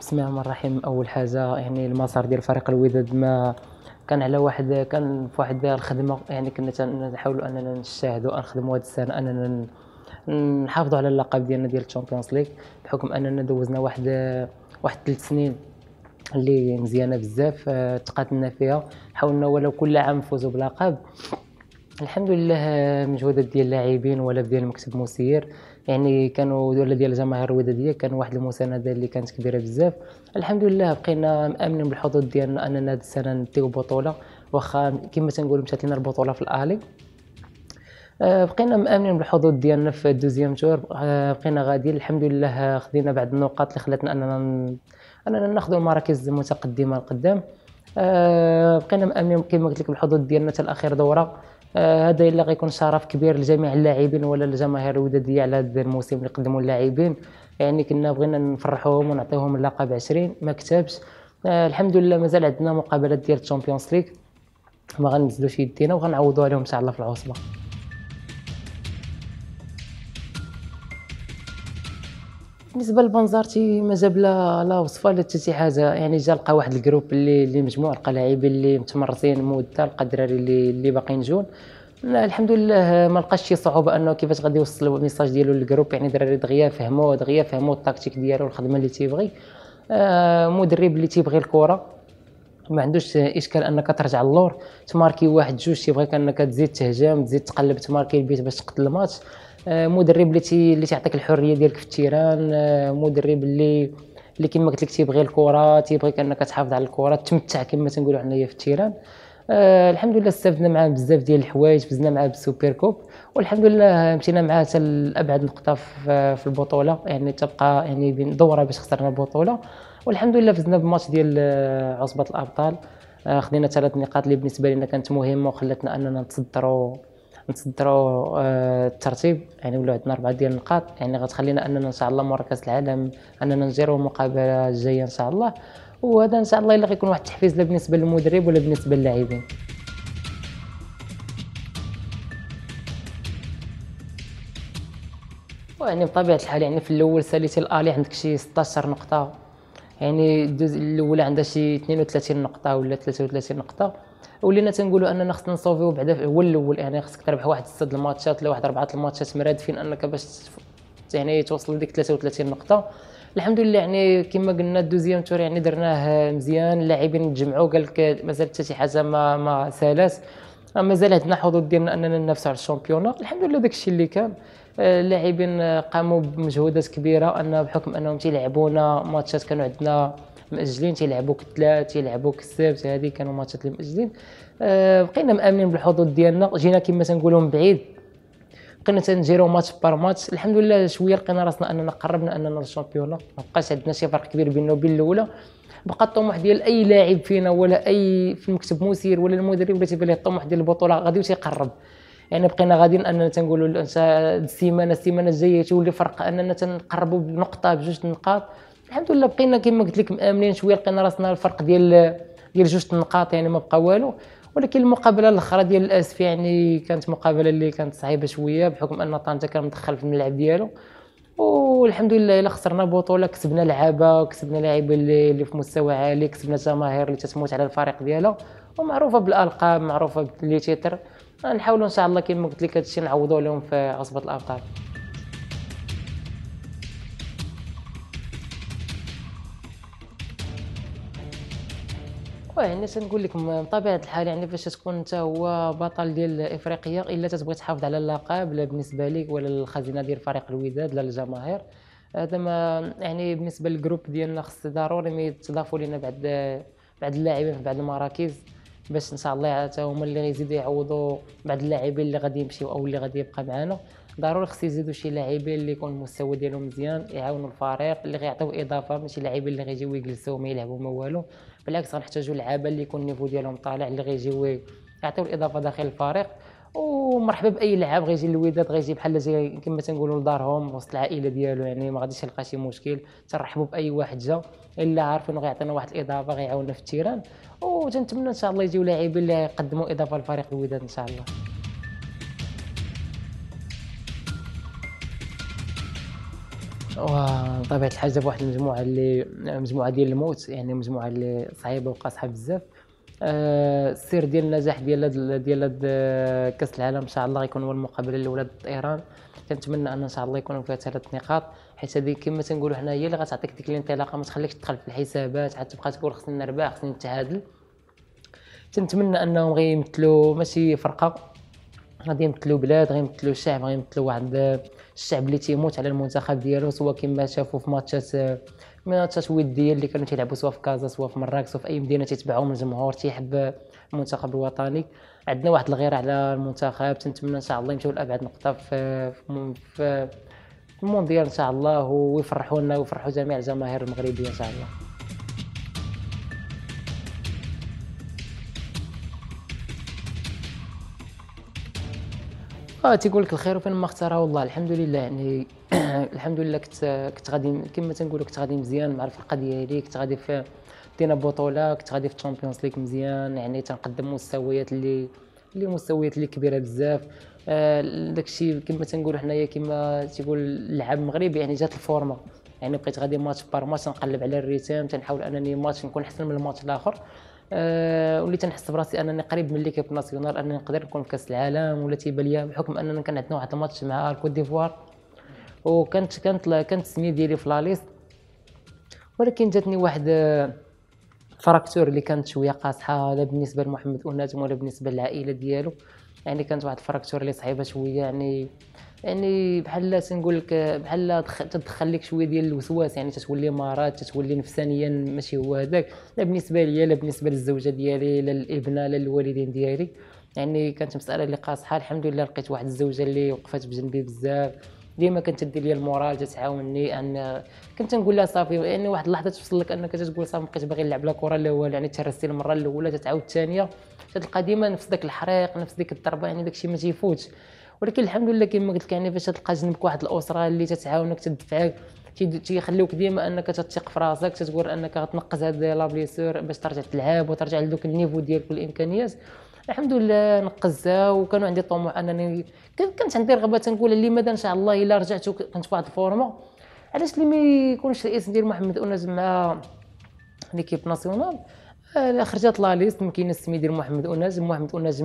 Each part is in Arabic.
بسم الله الرحمن الرحيم اول حاجه يعني المسار ديال فريق الوداد ما كان على واحد كان في واحد الخدمه يعني كنا نحاولوا اننا نجتهدوا نخدموا هذه السنه اننا نحافظوا على اللقب ديالنا ديال الشامبيونز ليغ بحكم اننا دوزنا واحد واحد ثلاث سنين اللي مزيانه بزاف آه، تقاتلنا فيها حاولنا ولو كل عام نفوزوا بلقب الحمد لله آه، مجهودات ديال اللاعبين ولا ديال المكتب مسير يعني كانوا دوله ديال الجماهير الوداديه كان واحد المسانده اللي كانت كبيره بزاف الحمد لله بقينا مامنين بالحظوظ ديالنا اننا هاد السنه نديو بطوله واخا كما تنقولوا مشات لنا البطوله في الاهلي آه، بقينا مامنين بالحظوظ ديالنا في الدوزيام تور آه، بقينا غاديين الحمد لله خدينا بعض النقاط اللي خلاتنا اننا اننا ناخذ المراكز المتقدمه القدام آه، بقينا مامنين كما قلت لك بالحظوظ ديالنا حتى الاخير دوره آه، هذا الا غيكون شرف كبير لجميع اللاعبين ولا الجماهير الوداديه على هذا الموسم اللي قدموا اللاعبين يعني كنا بغينا نفرحوهم ونعطيوهم اللقب 20 ما كتبش آه الحمد لله مازال عندنا مقابلات ديال الشامبيونز ليغ ما غنزلوش يدينا وغنعوضوا عليهم ان شاء الله في العصبه بالنسبه للبنزرتي ما جاب لا لا وصفه لا حتى شي حاجه يعني جا لقى واحد الجروب اللي اللي مجموع لقى لاعبين اللي متمرسين مده لقى الدراري اللي اللي باقيين جون الحمد لله ما لقاش شي صعوبه انه كيفاش غادي يوصل الميساج ديالو للجروب يعني الدراري دغيا فهموا دغيا فهموا التكتيك ديالو الخدمه اللي تيبغي آه، مدرب اللي تيبغي الكره ما عندوش اشكال انك ترجع للور تماركي واحد جوج تيبغيك انك تزيد تهجم تزيد تقلب تماركي البيت باش تقتل الماتش آه، مدرب اللي اللي تيعطيك الحريه ديالك في التيران آه، مدرب اللي اللي كما قلت لك تيبغي الكره تيبغيك انك تحافظ على الكره تمتع كما تنقولوا حنايا في التيران آه الحمد لله استفدنا معاه بزاف ديال الحوايج فزنا معاه بالسوبر كوب والحمد لله مشينا معاه حتى لابعد نقطه في البطوله يعني تبقى يعني دوره باش خسرنا البطوله والحمد لله فزنا بماتش ديال آه، عصبه الابطال خدينا ثلاث نقاط اللي بالنسبه لنا كانت مهمه وخلتنا اننا نتصدروا نتصدروا آه، الترتيب يعني ولا عندنا اربعه ديال النقاط يعني غتخلينا اننا ان شاء الله مركز كاس العالم اننا نزيروا المقابله الجايه ان شاء الله وهذا ان شاء الله اللي غيكون واحد التحفيز لا بالنسبه للمدرب ولا بالنسبه للاعبين يعني بطبيعه الحال يعني في الاول ساليتي الالي عندك شي 16 نقطه يعني الجزء الاول عندها شي 32 نقطه ولا 33 نقطه ولينا تنقولوا اننا خصنا نصوفيو بعدا هو الاول يعني خصك تربح واحد سته الماتشات ولا واحد اربعه الماتشات مرادفين انك باش يعني توصل لديك 33 نقطه الحمد لله يعني كما قلنا الدوزيام تور يعني درناه مزيان اللاعبين تجمعوا قال لك مازال حتى شي حاجه ما ما سالات مازال عندنا حظوظ ديالنا اننا ننافسوا على الشامبيونه الحمد لله داك الشيء اللي كان اللاعبين آه، آه، قاموا بمجهودات كبيره وان بحكم انهم تيلعبونا ماتشات كانوا عندنا مأجلين تيلعبوا كالثلاث تيلعبوا كالسبت هذه كانوا ماتشات اللي مأجلين آه، بقينا مامنين بالحظوظ ديالنا جينا كما تنقولوا من بعيد بقينا تنجيرو ماتش بار ماتش الحمد لله شويه لقينا راسنا اننا قربنا اننا للشامبيونه ما بقاش عندنا شي فرق كبير بيننا وبين الاولى بقى الطموح ديال اي لاعب فينا ولا اي في المكتب مسير ولا المدرب ولا تيبان ليه الطموح ديال البطوله غادي تيقرب يعني بقينا غاديين اننا تنقولوا السيمانه السيمانه الجايه تولي فرق اننا تنقربوا بنقطه بجوج نقاط الحمد لله بقينا كما قلت لك مامنين شويه لقينا راسنا الفرق ديال ديال جوج النقاط يعني ما بقى والو ولكن المقابله الاخرى ديال الاسف يعني كانت مقابله اللي كانت صعيبه شويه بحكم ان طنجه كان مدخل في الملعب ديالو والحمد لله الا خسرنا بطوله كسبنا لعابه وكسبنا لاعبين اللي, اللي في مستوى عالي كسبنا جماهير اللي تتموت على الفريق ديالها ومعروفه بالالقاب معروفه باللي تيتر نحاولوا ان شاء الله كيما قلت لك هادشي نعوضوا لهم في عصبه الابطال وهنا تنقول نقول لكم بطبيعه الحال يعني فاش تكون انت هو بطل ديال افريقيا الا تتبغي تحافظ على اللقب لا بالنسبه ليك ولا الخزينه ديال فريق الوداد لا الجماهير هذا ما يعني بالنسبه للجروب ديالنا خص ضروري ما يتضافوا لنا بعد بعد اللاعبين في بعض المراكز باش ان شاء الله حتى هما اللي غيزيدوا يعوضوا بعض اللاعبين اللي غادي يمشيو او اللي غادي يبقى معانا ضروري خص يزيدوا شي لاعبين اللي يكون المستوى ديالهم مزيان يعاونوا الفريق اللي غيعطيو اضافه ماشي لاعبين اللي غيجيو يجلسوا ما يلعبوا ما والو بالعكس غنحتاجوا لعابه اللي يكون النيفو ديالهم طالع اللي غيجيو يعطيو الاضافه داخل الفريق ومرحبا باي لاعب غيجي للوداد غيجي بحال زي كما تنقولوا لدارهم وسط العائله ديالو يعني ما غاديش يلقى شي مشكل تنرحبوا باي واحد جا الا عارف انه غيعطينا واحد الاضافه غيعاوننا في التيران وتنتمنى ان شاء الله يجيو لاعبين اللي يقدموا اضافه لفريق الوداد ان شاء الله طبيعه الحال جاب واحد المجموعة اللي مجموعة ديال الموت يعني مجموعة اللي صعيبة وقاصحة بزاف السر ديال النجاح ديال ديال آه، كاس العالم ان شاء الله غيكون هو المقابله الاولى ضد ايران كنتمنى ان ان شاء الله يكونوا فيها ثلاث نقاط حيت هذه كما تنقولوا حنا هي اللي غتعطيك ديك الانطلاقه ما تخليكش تدخل في الحسابات عاد تبقى تقول خصني نربح خصني نتعادل تنتمنى انهم غيمثلوا ماشي فرقه غادي يمثلوا بلاد غيمثلوا غادي غيمثلوا واحد آه، الشعب اللي تيموت على المنتخب ديالو سواء كما شافوا في ماتشات آه، من التتويت ديال اللي كانوا تيلعبوا سواء في كازا سواء في مراكش في اي مدينه من الجمهور تيحب المنتخب الوطني عندنا واحد الغيره على المنتخب تنتمنى ان شاء الله يمشيو لابعد نقطه في في المونديال ان شاء الله ويفرحونا ويفرحوا جميع الجماهير المغربيه ان شاء الله اه تيقول لك الخير وفين ما اختارها والله الحمد لله يعني الحمد لله كنت كنت غادي كما تنقول كنت غادي مزيان مع الفرقه ديالي كنت غادي في دينا بطوله كنت غادي في الشامبيونز ليغ مزيان يعني تنقدم مستويات اللي اللي مستويات اللي كبيره بزاف آه، داك الشيء كما تنقولوا حنايا كما تيقول اللعب المغربي يعني جات الفورمه يعني بقيت غادي ماتش بار ماتش نقلب على الريتم تنحاول انني ماتش نكون احسن من الماتش الاخر أه وليت نحس براسي انني قريب من ليكيب ناسيونال انني نقدر نكون في كاس العالم ولا تيباليا بحكم اننا كان عندنا واحد الماتش مع الكوت ديفوار وكانت كانت كانت السميه ديالي في لاليست ولكن جاتني واحد آه، فراكتور اللي كانت شويه قاصحه لا بالنسبه لمحمد اوناتم ولا بالنسبه للعائله ديالو يعني كانت واحد الفراكتور اللي صعيبه شويه يعني يعني بحال تنقول لك بحال تدخل لك شويه ديال الوسواس يعني تتولي مرات تتولي نفسانيا ماشي هو هذاك لا بالنسبه ليا لا بالنسبه للزوجه ديالي لا للابنه لا للوالدين ديالي يعني كانت مساله اللي قاصحه الحمد لله لقيت واحد الزوجه اللي وقفت بجنبي بزاف ديما كانت تدي لي المورال تتعاونني ان كنت نقول لها صافي يعني واحد اللحظه توصل لك انك تقول صافي بقيت باغي نلعب لا كره لا والو يعني ترستي المره الاولى تتعاود الثانيه تتلقى ديما نفس داك الحريق نفس ديك الضربه يعني داكشي ما تيفوتش ولكن الحمد لله كما قلت لك يعني فاش تلقى جنبك واحد الاسره اللي تتعاونك تدفعك تيخليوك ديما انك تثق في راسك تتقول انك غتنقز هاد لا بليسور باش ترجع تلعب وترجع لذوك النيفو ديالك والامكانيات الحمد لله نقزها وكانوا عندي طموح انني كانت عندي رغبه تنقول لماذا ان شاء الله الا رجعت كنت في واحد الفورمه علاش اللي ما يكونش الاسم ديال محمد اوناز مع ليكيب ناسيونال آه، خرجت لا ليست ما السمي ديال محمد اوناز محمد اوناز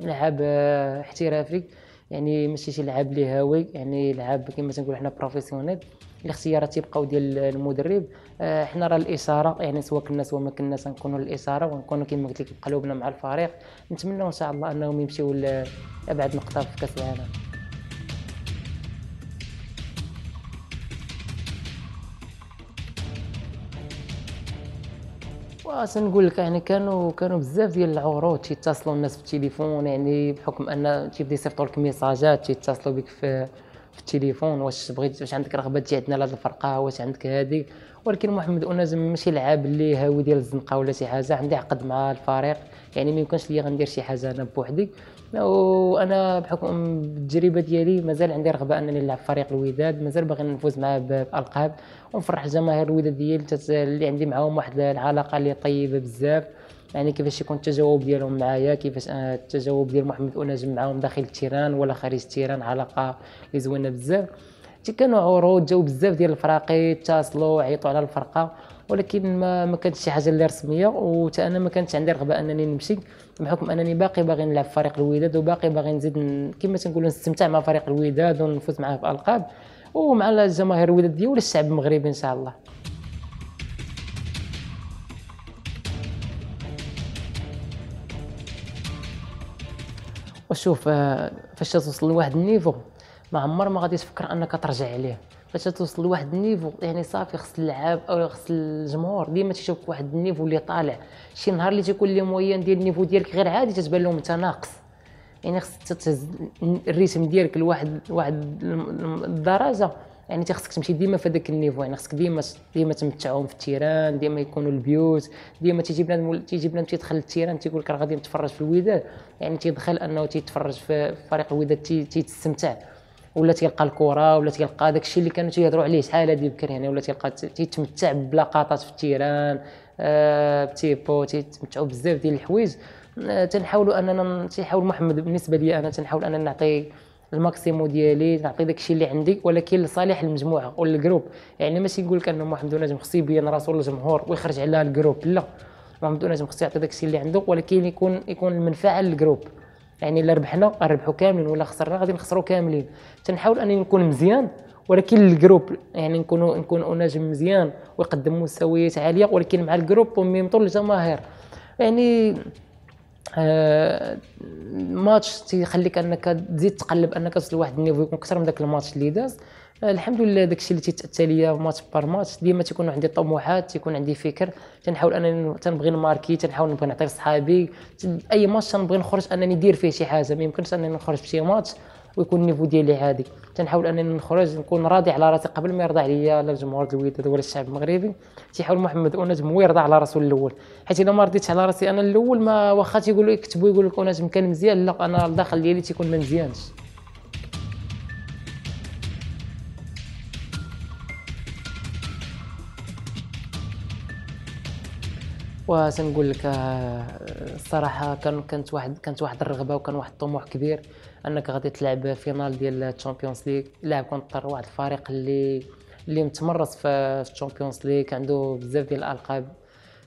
لاعب آه، احترافي يعني ماشي شي لعاب اللي هاوي يعني لعاب كما تنقول حنا بروفيسيونيل الاختيارات تيبقاو ديال المدرب آه، حنا راه الاثاره يعني سواء كنا سواء ما كنا تنكونوا الاثاره ونكونوا كما قلت لك بقلوبنا مع الفريق نتمنوا ان شاء الله انهم يمشيو لابعد نقطه في كاس العالم وتنقول لك يعني كانوا كانوا بزاف ديال العروض تيتصلوا الناس في التليفون يعني بحكم ان تيبدا يصيفطوا لك ميساجات تيتصلوا بك في في التليفون واش بغيت واش عندك رغبه تجي عندنا لهاد الفرقه واش عندك هذه ولكن محمد اونازم ماشي لعاب اللي هاوي ديال الزنقه ولا شي حاجه عندي عقد مع الفريق يعني ما يمكنش ليا غندير شي حاجه انا بوحدي وانا بحكم التجربه ديالي مازال عندي رغبه انني نلعب فريق الوداد مازال باغي نفوز معاه بالقاب ونفرح جماهير الوداد ديالي اللي عندي معاهم واحد العلاقه اللي طيبه بزاف يعني كيفاش يكون التجاوب ديالهم معايا كيفاش آه، التجاوب ديال محمد اوناجم معاهم داخل التيران ولا خارج التيران علاقه اللي زوينه بزاف تي كانوا عروض جاو بزاف ديال الفراقي اتصلوا عيطوا على الفرقه ولكن ما ما كانتش شي حاجه اللي رسميه وتا انا ما كانتش عندي رغبه انني نمشي بحكم انني باقي باغي نلعب فريق الوداد وباقي باغي نزيد كما تنقولوا نستمتع مع فريق الوداد ونفوز معاه في القاب ومع الجماهير الوداد ديالي المغربي ان شاء الله وشوف آه، فاش توصل لواحد النيفو ما عمر ما غادي تفكر انك ترجع عليه فاش توصل لواحد النيفو يعني صافي خص اللعاب او خص الجمهور ديما تيشوفك واحد النيفو اللي طالع شي نهار اللي تيكون لي مويان ديال النيفو ديالك غير عادي تتبان لهم انت ناقص يعني خصك تهز الريتم ديالك لواحد واحد الدرجه يعني خصك تمشي ديما في هذاك النيفو يعني خصك ديما ديما تمتعهم في التيران ديما يكونوا البيوت ديما تيجي بنادم تيجي بنادم تيدخل للتيران تيقول لك راه غادي نتفرج في الوداد يعني تيدخل انه تيتفرج في فريق الوداد تيتستمتع تي ولا تيلقى الكره ولا تيلقى داكشي اللي كانوا تيهضروا عليه شحال هذه بكر يعني ولا تيلقى تيتمتع بلقطات في التيران آه، بتيبو تيتمتعوا بزاف ديال الحوايج آه، تنحاولوا اننا تيحاول محمد بالنسبه لي انا تنحاول انا نعطي الماكسيمو ديالي نعطي داكشي اللي عندي ولكن لصالح المجموعه والجروب يعني ماشي نقول لك انه محمد ونجم خصو يبين راسو للجمهور ويخرج على الجروب لا محمد ونجم خصو يعطي داكشي اللي عنده ولكن يكون يكون المنفعه للجروب يعني الا ربحنا غنربحو كاملين ولا خسرنا غادي نخسروا كاملين تنحاول انني نكون مزيان ولكن الجروب يعني نكون نكون نجم مزيان ويقدم مستويات عاليه ولكن مع الجروب وميم طول الجماهير يعني آه الماتش تيخليك انك تزيد تقلب انك تصل لواحد النيفو يكون اكثر من ذاك الماتش اللي داز الحمد لله داكشي اللي تيتاتى ليا مات بار مات ديما تيكون عندي طموحات تيكون عندي فكر تنحاول انني تنبغي نماركي تنحاول نبغي نعطي لصحابي اي ماتش تنبغي نخرج انني ندير فيه شي حاجه ما يمكنش انني نخرج بشي ماتش ويكون النيفو ديالي عادي تنحاول انني نخرج نكون راضي على راسي قبل ما يرضى عليا لا جمهور الوداد ولا الشعب المغربي تيحاول محمد اوناز هو يرضى على راسو الاول حيت الا ما رضيتش على راسي انا الاول ما واخا تيقولوا يكتبوا يقول لك اوناز مكان مزيان لا انا الداخل ديالي تيكون ما مزيانش وسنقول لك آه، الصراحه كان كانت واحد كانت واحد الرغبه وكان واحد الطموح كبير انك غادي تلعب فينال ديال الشامبيونز ليغ لاعب كنضطر واحد الفريق اللي اللي متمرس في الشامبيونز ليغ عنده بزاف ديال الالقاب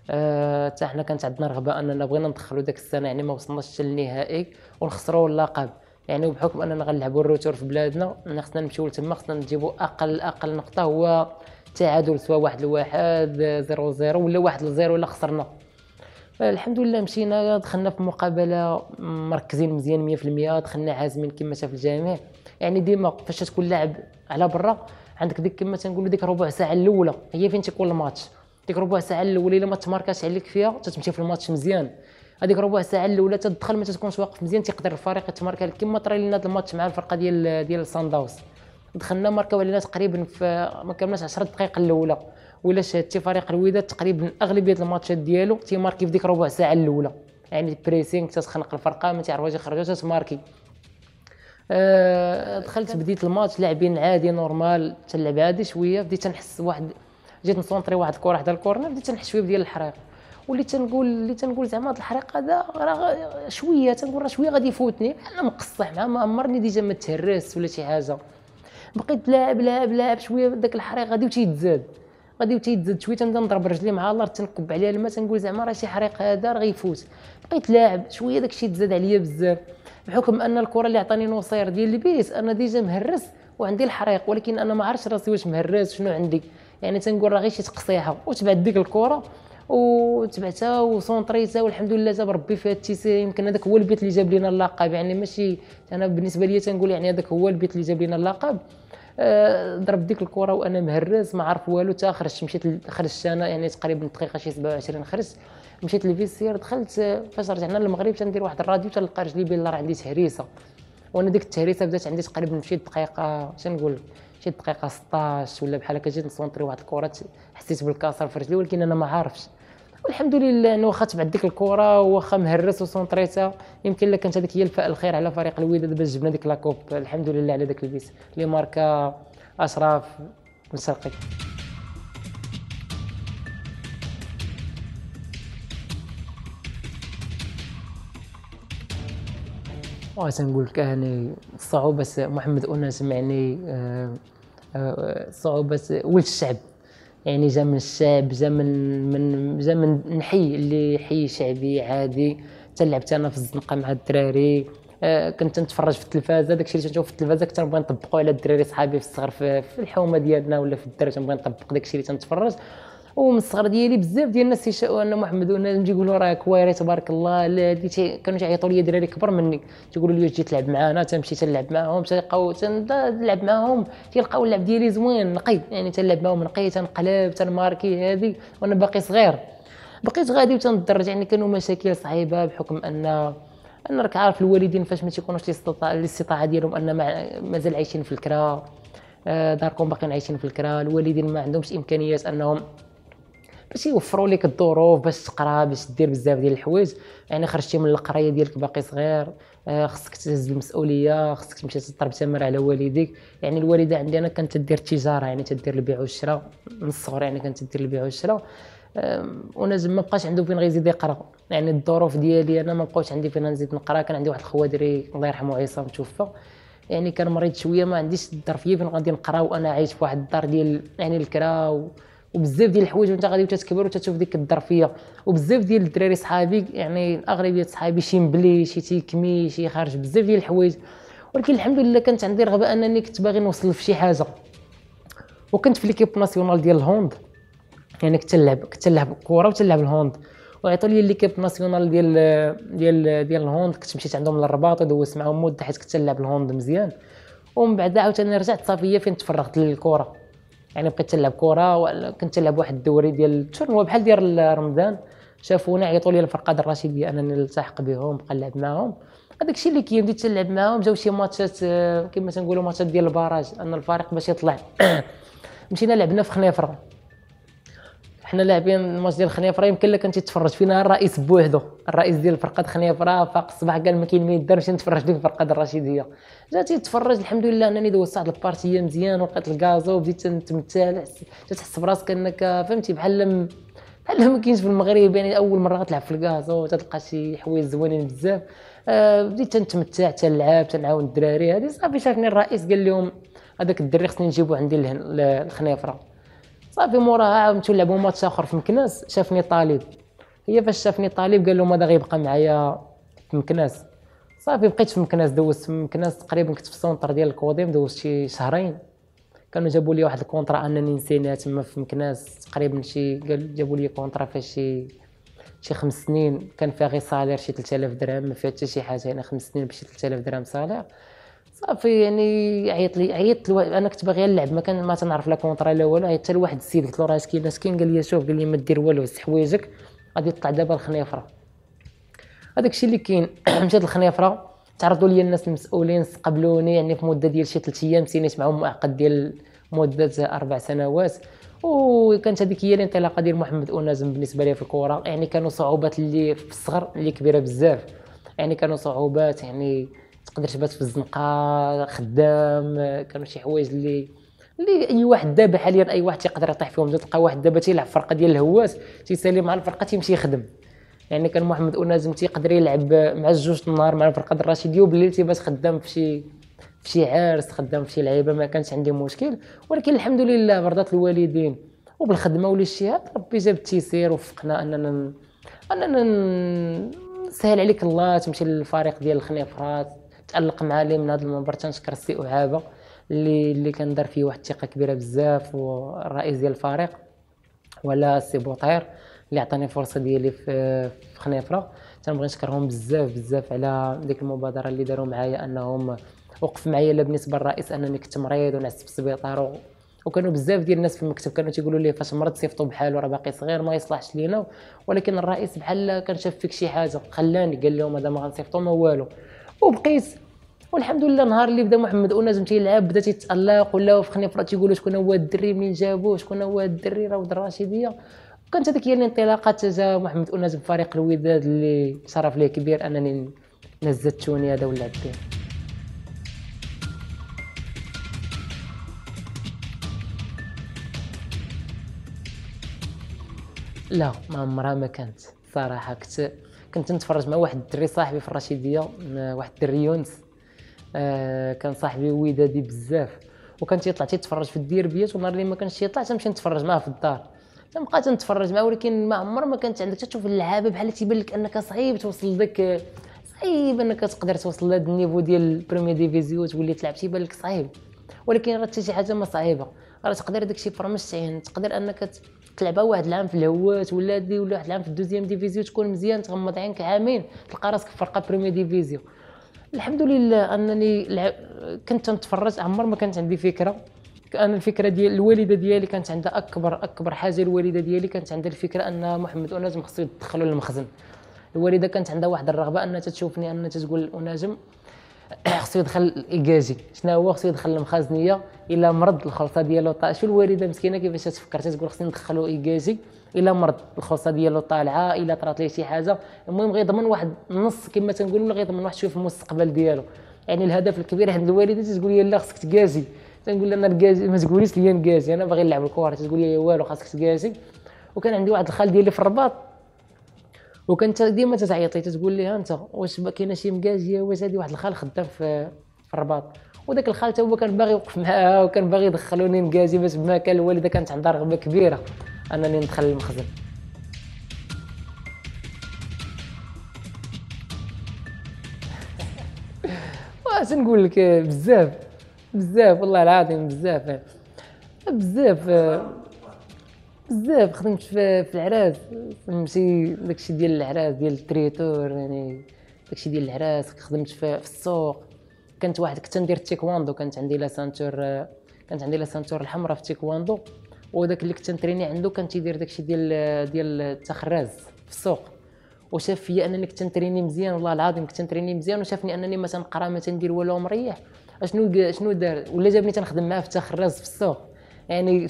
آه، حتى أه حنا كانت عندنا رغبه اننا بغينا ندخلوا داك السنه يعني ما وصلناش للنهائي ونخسروا اللقب يعني وبحكم اننا غنلعبوا الروتور في بلادنا خصنا نمشيو لتما خصنا نجيبوا اقل اقل نقطه هو التعادل سواء واحد لواحد زيرو زيرو ولا واحد لزيرو ولا خسرنا الحمد لله مشينا دخلنا في مقابله مركزين مزيان 100% دخلنا عازمين كما شاف الجميع يعني ديما فاش تكون لاعب على برا عندك ديك كما تنقولوا ديك ربع ساعه الاولى هي فين تيكون الماتش ديك ربع ساعه الاولى الا ما تماركاش عليك فيها تتمشي في الماتش مزيان هذيك ربع ساعه الاولى تدخل ما تكونش واقف مزيان تقدر الفريق يتماركا لك كما طري لنا هذا الماتش مع الفرقه ديال ديال سان دخلنا ماركا ولينا تقريبا في ما كملناش 10 دقائق الاولى ولا شهدتي فريق الوداد تقريبا اغلبيه الماتشات ديالو تيماركي في ديك ربع ساعه الاولى يعني بريسينغ تتخنق الفرقه ما تيعرفوش يخرجوا تتماركي أه دخلت بديت الماتش لاعبين عادي نورمال تنلعب عادي شويه بديت تنحس واحد جيت نسونطري واحد الكره حدا الكورنر بديت تنحس شويه ديال الحريق وليت تنقول اللي تنقول زعما هذا الحريق هذا راه شويه تنقول راه شويه غادي يفوتني انا مقصح ما عمرني ديجا ما تهرست ولا شي حاجه بقيت لعب بلا بلا شويه داك الحريق غادي تيتزاد غادي تيتزاد شويه تنبدا نضرب رجلي مع الارض تنكب عليها الماء تنقول زعما راه شي حريق هذا راه غيفوت بقيت لاعب شويه داك الشيء تزاد عليا بزاف بحكم ان الكره اللي عطاني نوصير ديال البيس انا ديجا مهرس وعندي الحريق ولكن انا ما عرفتش راسي واش مهرس شنو عندي يعني تنقول راه غير شي تقصيحه وتبعد ديك الكره وتبعتها وسونطريتا والحمد لله تبارك ربي فيها التيسير يمكن هذاك هو البيت اللي جاب لنا اللقب يعني ماشي انا بالنسبه لي تنقول يعني هذاك هو البيت اللي جاب لنا اللقب آه، ضربت ديك الكره وانا مهرز ما عرف والو تا خرجت مشيت خرجت انا يعني تقريبا دقيقه شي 27 خرجت مشيت للفيسير دخلت آه، فاش رجعنا للمغرب تندير واحد الراديو تلقى رجلي بين راه عندي تهريسه وانا ديك التهريسه بدات عندي تقريبا شي دقيقه شنقول شي دقيقه 16 ولا بحال هكا جيت نسونطري واحد الكره حسيت بالكسر في رجلي ولكن انا ما عارفش والحمد لله انه واخا تبعد ديك الكره واخا مهرس وسونطريتها يمكن لك كانت هذيك هي الفاء الخير على فريق الوداد باش جبنا ديك لاكوب الحمد لله على ذاك البيس اللي ماركا اشرف مسرقي تنقول أه، لك يعني صعوبة محمد أناس يعني أه، أه، صعوبة ولد الشعب يعني زمن الساب زمن من زمن نحي اللي حي شعبي عادي تلعبت انا في الزنقه مع الدراري آه كنت نتفرج في التلفازه الشيء اللي تنشوف في التلفازه كنت نبغي نطبقه على الدراري صحابي في الصغر في الحومه ديالنا ولا في الدراري نبغي نطبق داك الشيء اللي تنتفرج ومن الصغر ديالي بزاف ديال الناس تيشاؤوا ان محمد وانا نجي يقولوا راه كواري تبارك الله اللي كانوا تيعيطوا لي دراري كبر مني تيقولوا لي تجي تلعب معانا تمشي تلعب معاهم تلقاو تنلعب معاهم تيلقاو اللعب ديالي زوين نقي يعني تنلعب معاهم نقي تنقلب تنماركي هذه وانا باقي صغير بقيت غادي وتندرج يعني كانوا مشاكل صعيبه بحكم ان ان راك عارف الوالدين فاش ما تيكونوش الاستطاعه ديالهم ان مازال عايشين في الكرا آه، داركم باقيين عايشين في الكرا الوالدين ما عندهمش امكانيات انهم باش يوفروا لك الظروف باش تقرا باش دير بزاف ديال الحوايج يعني خرجتي من القرايه ديالك باقي صغير آه، خصك تهز المسؤوليه خصك تمشي تضرب تمر على والديك يعني الوالده عندي انا كانت تدير التجاره يعني تدير البيع والشراء من الصغر يعني كانت تدير البيع والشراء ونجم ما بقاش عنده فين غيزيد يقرا يعني الظروف ديالي انا ما بقاش عندي فين نزيد نقرا كان عندي واحد الخوادري الله يرحمه عصام توفى يعني كان مريض شويه ما عنديش الظرفيه فين غادي نقرا وانا عايش في واحد الدار ديال يعني الكرا وبزاف ديال الحوايج وانت غادي تتكبر وتشوف ديك الظرفيه وبزاف ديال الدراري صحابي يعني الاغلبيه صحابي شي مبلي شي تيكمي شي خارج بزاف ديال الحوايج ولكن الحمد لله كانت عندي رغبه انني كنت باغي نوصل في شي حاجه وكنت في ليكيب ناسيونال ديال الهوند يعني كنت نلعب كنت نلعب كره وتلعب الهوند وعيطوا لي ليكيب ناسيونال ديال ديال ديال الهوند كنت مشيت عندهم للرباط ودوزت معاهم مده حيت كنت نلعب الهوند مزيان ومن بعد عاوتاني رجعت صافيه فين تفرغت للكره يعني بقيت تلعب كره كنت تلعب واحد الدوري ديال التورنوا بحال ديال رمضان شافوني عيطوا لي الفرقاد الرشيديه انني نلتحق بهم بقى نلعب معاهم هذاك الشيء اللي كيمدي تلعب معاهم جاو شي ماتشات كما تنقولوا ماتشات ديال البراج ان الفريق باش يطلع مشينا لعبنا في خنيفره حنا لاعبين الماتش ديال خنيفره يمكن لك انت تتفرج فينا الرئيس بوحدو الرئيس ديال فرقه خنيفره فاق الصباح قال ما كاين ما يدار باش نتفرج ديك الفرقه الرشيديه جا تيتفرج الحمد لله انني دوزت واحد البارتيه مزيان ولقيت الكازا وبديت تنتمتع تحس براسك انك فهمتي بحال بحال ما كاينش في المغرب يعني اول مره غتلعب في الكازا وتلقى شي حوايج زوينين بزاف آه بديت تنتمتع تنلعب تنعاون الدراري هذه صافي شافني الرئيس قال لهم هذاك الدري خصني نجيبو عندي لهنا لخنيفره صافي موراها آه، عاودتو نلعبوا ماتش اخر في مكناس شافني طالب هي فاش شافني طالب قال لهم هذا غيبقى معايا في مكناس صافي بقيت في مكناس دوزت في مكناس تقريبا كنت في السونتر ديال الكوديم دوزت شي شهرين كانوا جابوا لي واحد الكونطرا انني نسينا تما في مكناس تقريبا شي قال جابوا لي كونطرا فاش شي شي خمس سنين كان فيها غير صالير شي 3000 درهم ما فيها حتى شي حاجه يعني خمس سنين بشي 3000 درهم صالير صافي يعني عيط لي عيط انا كنت باغي نلعب ما كان ما تنعرف لا كونطرا لا والو عيطت لواحد السيد قلت له راه سكين سكين قال لي شوف قال لي ما دير والو هز حوايجك غادي تطلع دابا الخنيفره هذاك الشيء اللي كاين مشات الخنيفره تعرضوا لي الناس المسؤولين استقبلوني يعني في مده ديال شي 3 ايام سينيت معهم عقد ديال مده اربع سنوات وكانت هذيك هي الانطلاقه ديال محمد اونازم بالنسبه لي في الكره يعني كانوا صعوبات اللي في الصغر اللي كبيره بزاف يعني كانوا صعوبات يعني تقدر تبات في الزنقه خدام كانوا شي حوايج اللي اللي اي واحد دابا حاليا اي واحد تيقدر يطيح فيهم تلقى واحد دابا تيلعب فرقه ديال الهواس تيسالي مع الفرقه تيمشي يخدم يعني كان محمد اونازم تيقدر يلعب مع الجوج النهار مع الفرقه الرشيديه وبالليل تيبات خدام في شي في شي عارس خدام في شي لعيبه ما كانش عندي مشكل ولكن الحمد لله برضات الوالدين وبالخدمه وللشهاد ربي جاب التيسير وفقنا اننا اننا سهل عليك الله تمشي للفريق ديال الخنيفرات تالق مع لي من هذا المنبر تنشكر السي اعابه اللي اللي كندار فيه واحد الثقه كبيره بزاف والرئيس ديال الفريق ولا السي بوطير اللي عطاني الفرصه ديالي في خنيفره تنبغي نشكرهم بزاف بزاف على ديك المبادره اللي داروا معايا انهم وقف معايا لا بالنسبه للرئيس انني كنت مريض ونعس في السبيطار وكانوا بزاف ديال الناس في المكتب كانوا تيقولوا لي فاش مرض سيفطو بحالو راه باقي صغير ما يصلحش لينا ولكن الرئيس بحال كان شاف فيك شي حاجه خلاني قال لهم هذا ما غنصيفطو ما والو وبقيت والحمد لله النهار اللي بدا محمد اوناس تيلعب بدا تيتالق ولا في خنيفره تيقولوا شكون هو الدري منين جابوه شكون هو الدري راه الراشيديه كانت وكانت هذيك هي الانطلاقه تاع محمد اوناس بفريق الوداد اللي صرف ليه كبير انني نزلت توني هذا ولا الدين لا ما عمرها ما كانت صراحه كنت كنت نتفرج مع واحد الدري صاحبي في الرشيديه آه، واحد الدري يونس آه، كان صاحبي ودادي بزاف وكان تيطلع تيتفرج في الديربيات والنهار اللي ما كانش تيطلع تنمشي نتفرج معاه في الدار تنبقى تنتفرج معاه ولكن ما عمر ما كانت عندك تشوف اللعابه بحال تيبان لك انك صعيب توصل لك صعيب انك تقدر توصل لهذا النيفو ديال البريمير ديفيزيون تولي تلعب تيبان لك صعيب ولكن راه حتى شي حاجه ما صعيبه راه تقدر داكشي فرمشتين تقدر انك ت... تلعبها واحد العام في الهوات ولا هادي ولا واحد العام في الدوزيام ديفيزيون تكون مزيان تغمض عينك عامين تلقى راسك في فرقه بريمي ديفيزيون الحمد لله انني لعب... كنت نتفرج عمر ما كانت عندي فكره انا الفكره ديال الوالده ديالي كانت عندها اكبر اكبر حاجه الوالده ديالي كانت عندها الفكره ان محمد اناجم خصو يدخلوا للمخزن الوالده كانت عندها واحد الرغبه انها تشوفني انها تقول اناجم خصو يدخل ايكاجي شنو هو خصو يدخل المخازنيه الا مرض الخلطه ديالو شو الوالده مسكينه كيفاش تفكر تقول خصني ندخلو ايكاجي الا مرض الخلطه ديالو طالعه الا طرات ليه شي حاجه المهم غيضمن واحد النص كما تنقولوا غيضمن واحد شويه في المستقبل ديالو يعني الهدف الكبير عند الوالده تقول لي لا خصك تكازي تنقول لها انا الكازي ما تقوليش لي نكازي انا باغي نلعب الكره تقول لي والو خاصك تكازي وكان عندي واحد الخال ديالي في الرباط وكانت ديما تتعيطي تتقول لي انت واش كاينه شي مقازيه واش هذه واحد الخال خدام في في الرباط وذاك الخال هو كان باغي يوقف معاها وكان باغي يدخلوني مقازي بس ما كان الوالده كانت عندها رغبه كبيره انني ندخل المخزن واش نقول لك بزاف بزاف والله العظيم بزاف بزاف بزاف خدمت في العراس فهمتي داكشي ديال العراس ديال التريتور يعني داكشي ديال العراس خدمت في السوق كانت واحد كنت ندير التيكواندو كانت عندي لا سانتور كانت عندي لا سانتور الحمراء في التيكواندو وداك اللي كنت نتريني عنده كان تيدير داكشي ديال ديال التخراز في السوق وشاف فيا انني كنت نتريني مزيان والله العظيم كنت نتريني مزيان وشافني انني ما تنقرا ما تندير والو مريح اشنو شنو دار ولا جابني تنخدم معاه في التخراز في السوق يعني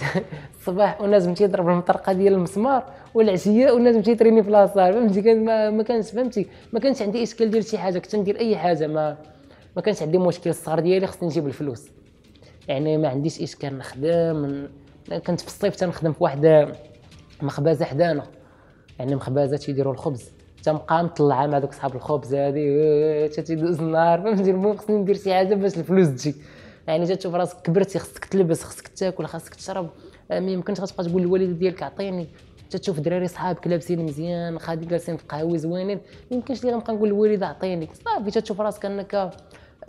الصباح ونجم تيضرب المطرقه ديال المسمار والعشيه ونجم تيتريني في لاصال فهمتي كان ما كانش فهمتي ما كانش عندي اشكال ديال شي حاجه كنت ندير اي حاجه ما ما كانش عندي مشكل الصغر ديالي خصني نجيب الفلوس يعني ما عنديش اشكال نخدم كنت في الصيف تنخدم في واحد مخبازه حدانا يعني مخبازه تيديروا الخبز تنبقى مطلعه مع دوك صحاب الخبز هادي إيه، إيه، إيه، تيدوز النهار فهمتي المهم خصني ندير شي حاجه باش الفلوس تجي يعني جات تشوف راسك كبرتي خصك تلبس خصك تاكل خصك تشرب آه، ما يمكنش غتبقى تقول للوالد ديالك عطيني يعني تشوف دراري صحابك لابسين مزيان خادي جالسين في قهاوي زوينين ما يمكنش لي غنبقى نقول للوالد عطيني صافي تشوف راسك انك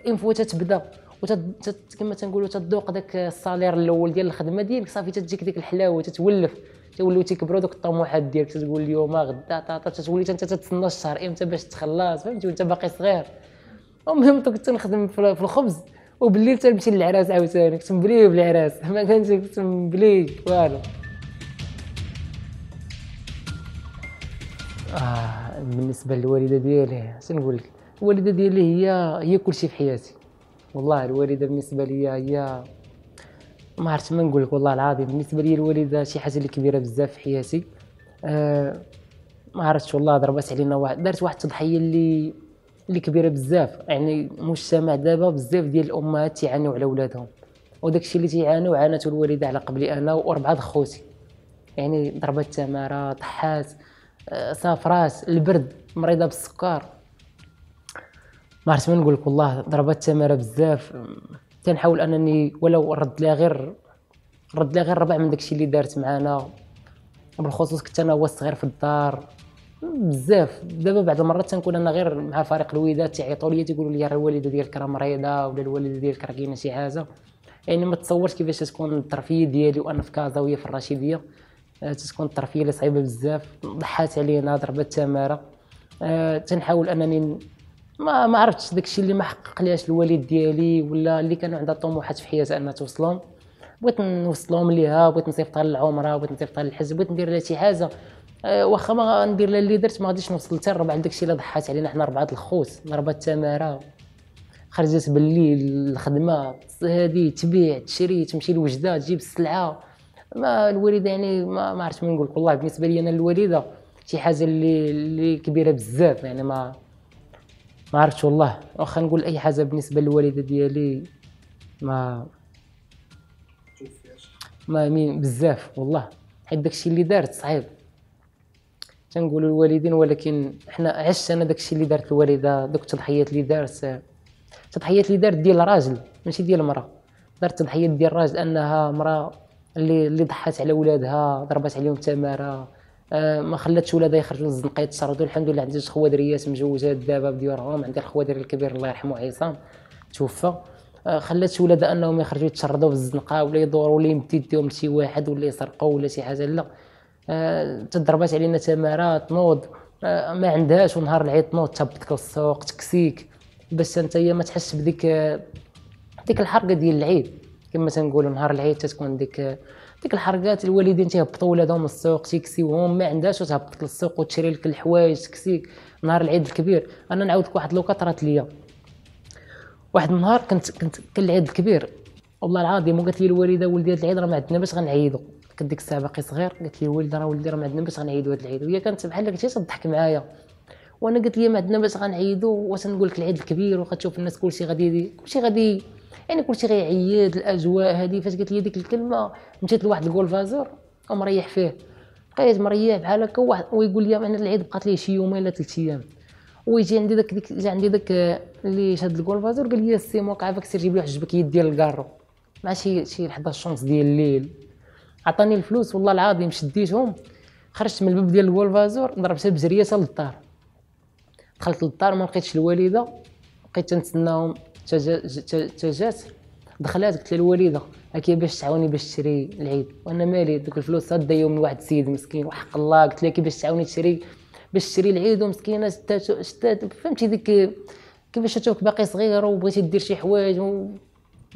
ان فوا تتبدا كما تنقولوا تذوق داك الصالير الاول ديال الخدمه ديالك صافي تجيك ديك الحلاوه تتولف تولوا تيكبروا دوك الطموحات ديالك تقول اليوم غدا طاطا تتولي انت تتسنى الشهر امتى باش تخلص فهمتي وانت باقي صغير المهم كنت نخدم في الخبز وبالليل تنمشي للعراس عاوتاني كنت مبلي بالعراس ما كانش كنت مبلي والو آه بالنسبه للوالده ديالي شنقول لك الوالده ديالي هي هي كلشي في حياتي والله الوالده بالنسبه لي هي ما عرفت ما نقول لك والله العظيم بالنسبه لي الوالده شي حاجه اللي كبيره بزاف في حياتي آه ما عرفتش والله ضربات علينا واحد دارت واحد التضحيه اللي اللي كبيره بزاف يعني المجتمع دابا بزاف ديال الامهات تيعانيو على ولادهم وداك الشيء اللي تيعانوا عانته الوالده على قبلي انا واربعه خوتي يعني ضربات تماره طحات آه، صافرات البرد مريضه بالسكر ما عرفت ما نقول لك والله ضربات التماره بزاف تنحاول انني ولو رد لها غير رد لها غير ربع من داكشي اللي دارت معانا بالخصوص كنت انا هو الصغير في الدار بزاف دابا بعض المرات تنكون انا غير مع فريق الوداد تيعيطوا لي تيقولوا لي راه الوالده ديالك راه مريضه ولا الوالده ديالك راه كاينه شي حاجه يعني ما تصورش كيفاش تكون الترفيه ديالي وانا في كازا وهي في الرشيديه تتكون آه، الترفيه اللي صعيبه بزاف ضحات علينا ضربت تماره أه تنحاول انني ما ما عرفتش داكشي اللي ما حقق ليهاش الوالد ديالي ولا اللي كانوا عندها طموحات في حياتها انها توصلهم بغيت نوصلهم ليها بغيت نصيفطها للعمره بغيت نصيفطها للحج بغيت ندير لها شي حاجه آه، واخا ما ندير لا اللي درت ما غاديش نوصل حتى الربع داكشي اللي ضحات علينا حنا ربعه الخوت ضربات تماره خرجت بالليل الخدمه هذه تبيع تشري تمشي لوجده تجيب السلعه ما الوالده يعني ما ما عرفت من نقول والله بالنسبه لي انا الوالده شي حاجه اللي اللي كبيره بزاف يعني ما ما عرفت والله واخا نقول اي حاجه بالنسبه للوالده ديالي ما ما بزاف والله حيت داكشي اللي دارت صعيب تنقولوا الوالدين ولكن حنا عشت انا داكشي اللي دارت الوالده دوك التضحيات اللي دارت التضحيات اللي دارت ديال الراجل ماشي ديال المراه دارت التضحيات ديال الراجل انها مراه اللي اللي ضحات على ولادها ضربات عليهم تماره آه ما خلاتش ولادها يخرجوا للزنقه يتصردوا الحمد لله عندي جوج خوادريات مجوزات دابا بديورهم عندي الخوادر الكبير الله يرحمه عصام توفى آه، خلات ولادها انهم يخرجوا يتشردوا في الزنقه ولا يدوروا ولا يديهم لشي واحد ولا يسرقوا ولا شي حاجه لا آه، تضربات علينا تماره تنوض آه، ما عندهاش ونهار العيد تنوض تهبطك للسوق تكسيك باش انت ما تحسش بديك آه، ديك الحرقه ديال العيد كما تنقولوا نهار العيد تتكون ديك ديك الحرقات الوالدين تيهبطوا ولادهم للسوق تيكسيوهم ما عندهاش وتهبطك للسوق وتشري لك الحوايج تكسيك نهار العيد الكبير انا نعاود لك واحد لوكا طرات ليا واحد النهار كنت كنت كان العيد الكبير والله العظيم وقالت لي الوالده ولدي هذا العيد راه ما عندنا باش غنعيدو كنت ديك الساعه باقي صغير قالت لي الوالده راه ولدي راه ما عندنا باش غنعيدوا هذا العيد وهي كانت بحال لي تضحك معايا وانا قلت لي ما عندنا باش غنعيدو نقول لك العيد الكبير وغتشوف الناس كلشي غادي كلشي غادي يعني كلشي غيعيد الاجواء هذه فاش قالت لي ديك الكلمه مشيت لواحد الكولفازور ومريح فيه بقيت مريح بحال هكا واحد ويقول لي انا العيد بقات لي شي يومين ولا ثلاث ايام ويجي عندي داك ديك جا عندي داك اللي شاد الكولفازور قال لي السي موقع فاك سير جيب لي واحد جبك يد ديال الكارو مع شي شي لحظه الشمس ديال الليل عطاني الفلوس والله العظيم شديتهم خرجت من الباب ديال الولفازور ضربتها بجريه للدار دخلت للدار ما لقيتش الوالده بقيت تنتسناهم تا جات دخلات قلت لها الواليده هاكي باش تعاوني باش تشري العيد وانا مالي دوك الفلوس هاد من واحد السيد مسكين وحق الله قلت لها كيفاش تعاوني تشري باش تشري العيد ومسكينه شتات شتات فهمتي ديك كيفاش شاتوك باقي صغير وبغيتي دير شي حوايج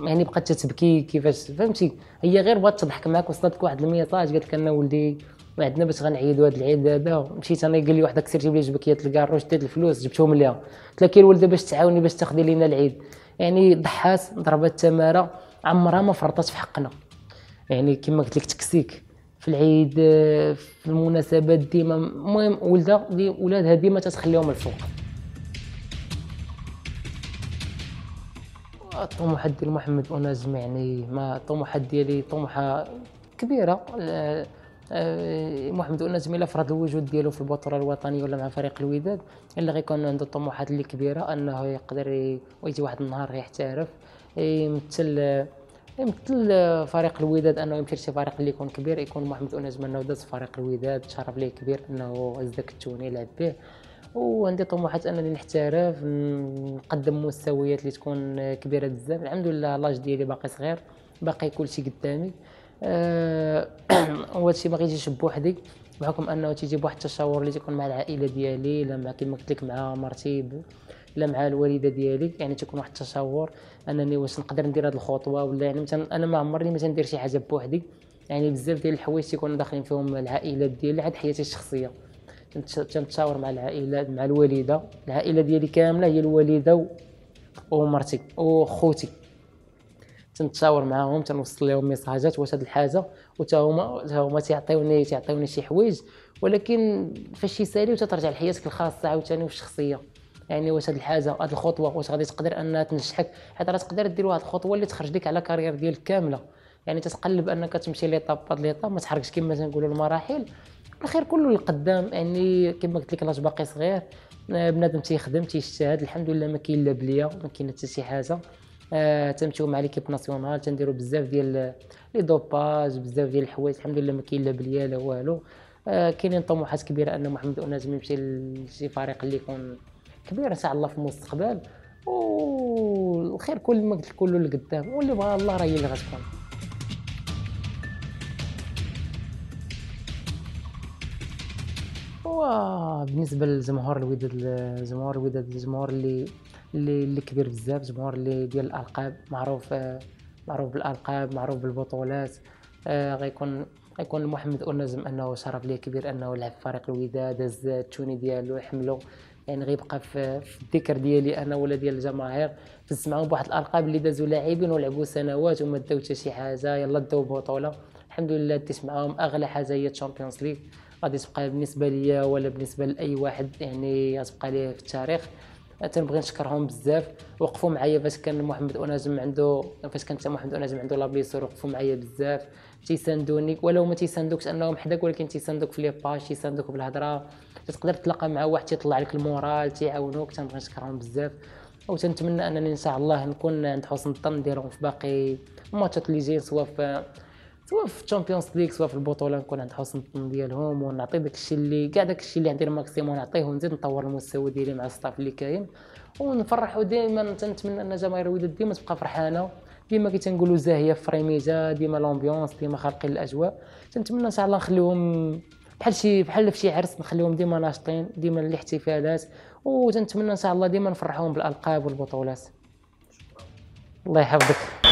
يعني بقات تتبكي كيفاش فهمتي هي غير بغات تضحك معاك وصلت واحد الميساج قالت لك انا ولدي ما عندنا باش غنعيدوا هذا العيد هذا مشيت انا قال لي واحد السير جيب لي جبكيات الكاروش ديت الفلوس جبتهم ليها قلت لها كي الوالده باش تعاوني باش تاخذي لينا العيد يعني ضحات ضربات تماره عمرها ما فرطت في حقنا يعني كما قلت لك تكسيك في العيد في المناسبات ديما المهم ولدها ولادها ديما تتخليهم الفوق الطموحات ديال محمد أنازم يعني ما الطموحات ديالي طموحة كبيرة آه، آه، محمد أنازم إلا فرض الوجود ديالو في البطولة الوطنية ولا مع فريق الوداد إلا غيكون عنده طموحات اللي كبيرة أنه يقدر ويجي واحد النهار يحترف آه، يمثل يمثل فريق الوداد انه يمشي لشي فريق اللي يكون كبير يكون محمد انازم انه داز فريق الوداد شرف ليه كبير انه هز داك التوني لعب به وعندي طموحات انني نحترف نقدم مستويات اللي تكون كبيره بزاف الحمد لله لاج ديالي باقي صغير باقي كلشي قدامي أه وهادشي ما غيجيش بوحدي بحكم انه تيجي بواحد التشاور اللي تيكون مع العائله ديالي لا مع كيما قلت لك مع مرتي لا مع الوالده ديالي يعني تكون واحد التشاور انني واش نقدر ندير هذه الخطوه ولا يعني مثلا انا ما عمرني مثلا ندير شي حاجه بوحدي يعني بزاف ديال الحوايج تيكونوا داخلين فيهم العائله ديالي عاد حياتي الشخصيه تنتصاور مع العائله مع الوالده العائله ديالي كامله هي الوالده ومرتي وخوتي تنتصاور معاهم تنوصل لهم ميساجات واش هاد الحاجه وتا هما تا هما تيعطيوني تيعطيوني شي حوايج ولكن فاش يسالي وتترجع لحياتك الخاصه عاوتاني والشخصيه يعني واش هاد الحاجه هاد الخطوه واش غادي تقدر انها تنجحك حيت راه تقدر دير واحد الخطوه اللي تخرج لك على كارير ديالك كامله يعني تتقلب انك تمشي ليطاب لي ليطاب ما تحركش كما تنقولوا المراحل الخير كله للقدام يعني كما قلت لك لاش باقي صغير آه، بنادم تيخدم تيجتهد الحمد لله ما كاين لا بليا ما كاين حتى شي حاجه تنمشيو مع ليكيب ناسيونال تنديرو بزاف ديال لي دوباج بزاف ديال الحوايج الحمد لله ما كاين لا بليا لا والو آه، كاينين طموحات كبيره ان محمد اناجم يمشي لشي فريق اللي يكون كبير ان شاء الله في المستقبل والخير كل ما قلت كله لقدام واللي بغى الله راه هي اللي غتكون هو بالنسبه للجمهور الوداد الجمهور الوداد الجمهور اللي اللي اللي كبير بزاف جمهور اللي ديال الالقاب معروف معروف بالالقاب معروف بالبطولات آه، غيكون غيكون محمد اونزم انه شرف ليه كبير انه لعب في فريق الوداد هز التوني ديالو يحملو يعني غيبقى في الذكر ديالي انا ولا ديال الجماهير معاهم بواحد الالقاب اللي دازوا لاعبين ولعبوا سنوات وما داو حتى شي حاجه يلا داو بطوله الحمد لله ديت معاهم اغلى حاجه هي الشامبيونز ليغ غادي تبقى بالنسبه ليا ولا بالنسبه لاي واحد يعني غتبقى ليه في التاريخ تنبغي نشكرهم بزاف وقفوا معايا فاش كان محمد اوناجم عنده فاش كان محمد اوناجم عنده لابليسور وقفوا معايا بزاف تيساندوني ولو ما تيساندوكش انهم حداك ولكن تيساندوك في لي باج تيساندوك بالهضره تقدر تتلاقى مع واحد تيطلع لك المورال تيعاونوك تنبغي نشكرهم بزاف وتنتمنى انني ان شاء الله نكون عند حسن الظن ديالهم في باقي الماتشات اللي جايين سواء في سواء في الشامبيونز ليغ سواء في البطوله نكون عند حسن الظن ديالهم ونعطي داك الشيء اللي كاع داك الشيء اللي عندي الماكسيموم نعطيه ونزيد نطور المستوى ديالي مع الستاف اللي كاين ونفرحوا دائما تنتمنى ان جماهير الوداد ديما تبقى فرحانه ديما كي تنقولوا زاهيه في فريميجه ديما لومبيونس ديما خالقين الاجواء تنتمنى ان شاء الله نخليهم بحال شي بحال في شي عرس نخليهم ديما ناشطين ديما الاحتفالات وتنتمنى ان شاء الله ديما نفرحوهم بالالقاب والبطولات الله يحفظك